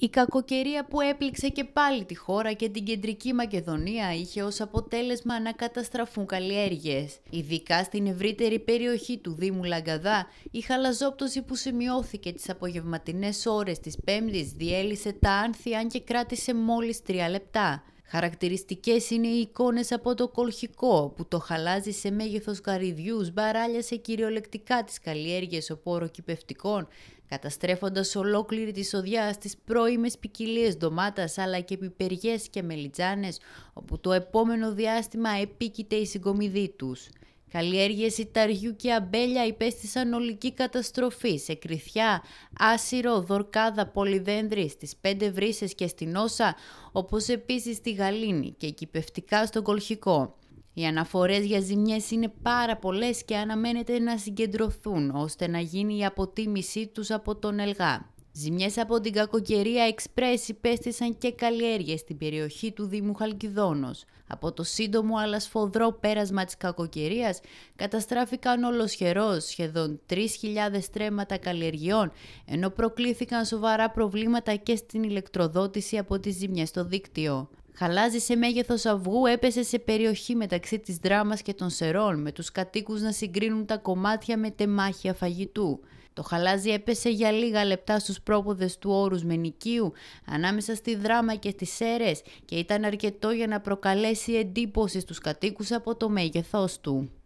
Η κακοκαιρία που έπληξε και πάλι τη χώρα και την κεντρική Μακεδονία είχε ως αποτέλεσμα να καταστραφούν καλλιέργειες. Ειδικά στην ευρύτερη περιοχή του Δήμου Λαγκαδά, η χαλαζόπτωση που σημειώθηκε τις απογευματινές ώρες της Πέμπτης διέλυσε τα άνθη αν και κράτησε μόλις τρία λεπτά. Χαρακτηριστικές είναι οι εικόνες από το κολχικό που το χαλάζει σε μέγεθος καρυδιούς, μπαράλιασε κυριολεκτικά τις καλλιέργειες κυπευτικών καταστρέφοντας ολόκληρη τη σοδιά στις πρώιμες ποικιλίες ντομάτας αλλά και πιπεριές και μελιτζάνες, όπου το επόμενο διάστημα επίκειται η συγκομιδή τους. Καλλιέργειες Ιταριού και Αμπέλια υπέστησαν ολική καταστροφή σε Κρυθιά, Άσυρο, Δορκάδα, Πολυδένδρη, στις Πέντε Βρύσες και στην Όσα, όπως επίσης στη Γαλήνη και κυπευτικά στον Κολχικό. Οι αναφορές για ζημιές είναι πάρα πολλές και αναμένεται να συγκεντρωθούν ώστε να γίνει η αποτίμησή τους από τον Ελγά. Ζημιές από την κακοκαιρία εξπρές υπέστησαν και καλλιέργειες στην περιοχή του Δήμου Χαλκιδόνος. Από το σύντομο αλλά σφοδρό πέρασμα της κακοκαιρίας καταστράφηκαν ολοσχερός σχεδόν 3.000 στρέμματα καλλιεργειών, ενώ προκλήθηκαν σοβαρά προβλήματα και στην ηλεκτροδότηση από τις ζημιές στο δίκτυο. Χαλάζεις σε μέγεθος αυγού έπεσε σε περιοχή μεταξύ της δράμας και των σερών, με τους κατοίκους να συγκρίνουν τα κομμάτια με τεμάχια φαγητού. Το χαλάζι έπεσε για λίγα λεπτά στους πρόποδες του όρους Μενικίου, ανάμεσα στη δράμα και στι σέρες και ήταν αρκετό για να προκαλέσει εντύπωση στους κατοίκους από το μέγεθός του.